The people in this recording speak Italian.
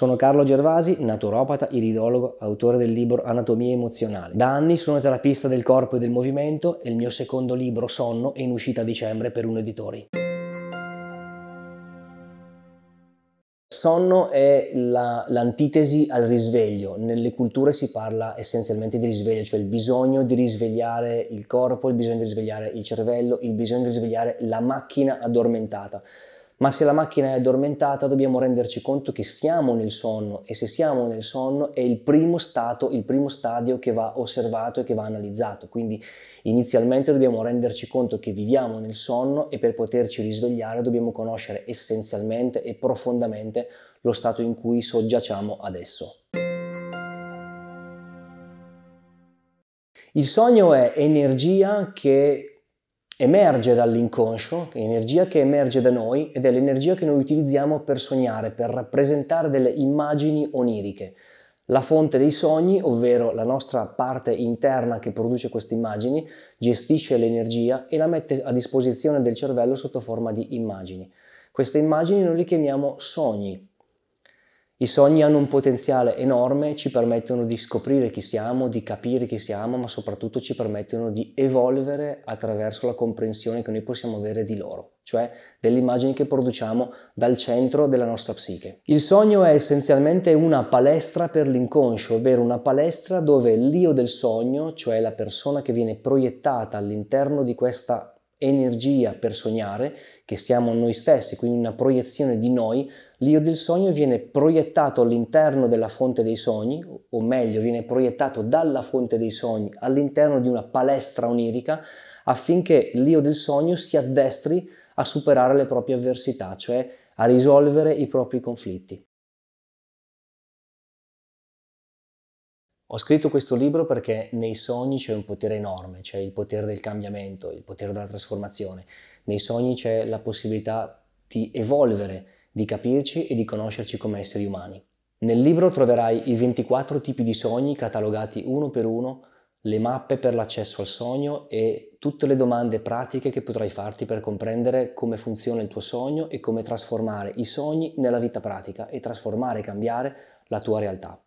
Sono Carlo Gervasi, naturopata, iridologo, autore del libro Anatomia emozionale. Da anni sono terapista del corpo e del movimento e il mio secondo libro Sonno è in uscita a dicembre per un editore. sonno è la, l'antitesi al risveglio. Nelle culture si parla essenzialmente di risveglio, cioè il bisogno di risvegliare il corpo, il bisogno di risvegliare il cervello, il bisogno di risvegliare la macchina addormentata ma se la macchina è addormentata dobbiamo renderci conto che siamo nel sonno e se siamo nel sonno è il primo stato, il primo stadio che va osservato e che va analizzato, quindi inizialmente dobbiamo renderci conto che viviamo nel sonno e per poterci risvegliare dobbiamo conoscere essenzialmente e profondamente lo stato in cui soggiacciamo adesso. Il sogno è energia che emerge dall'inconscio, è energia che emerge da noi ed è l'energia che noi utilizziamo per sognare, per rappresentare delle immagini oniriche. La fonte dei sogni, ovvero la nostra parte interna che produce queste immagini, gestisce l'energia e la mette a disposizione del cervello sotto forma di immagini. Queste immagini noi le chiamiamo sogni i sogni hanno un potenziale enorme, ci permettono di scoprire chi siamo, di capire chi siamo, ma soprattutto ci permettono di evolvere attraverso la comprensione che noi possiamo avere di loro, cioè delle immagini che produciamo dal centro della nostra psiche. Il sogno è essenzialmente una palestra per l'inconscio, ovvero una palestra dove l'io del sogno, cioè la persona che viene proiettata all'interno di questa energia per sognare, che siamo noi stessi, quindi una proiezione di noi, l'io del sogno viene proiettato all'interno della fonte dei sogni, o meglio, viene proiettato dalla fonte dei sogni all'interno di una palestra onirica affinché l'io del sogno si addestri a superare le proprie avversità, cioè a risolvere i propri conflitti. Ho scritto questo libro perché nei sogni c'è un potere enorme, c'è il potere del cambiamento, il potere della trasformazione. Nei sogni c'è la possibilità di evolvere, di capirci e di conoscerci come esseri umani. Nel libro troverai i 24 tipi di sogni catalogati uno per uno, le mappe per l'accesso al sogno e tutte le domande pratiche che potrai farti per comprendere come funziona il tuo sogno e come trasformare i sogni nella vita pratica e trasformare e cambiare la tua realtà.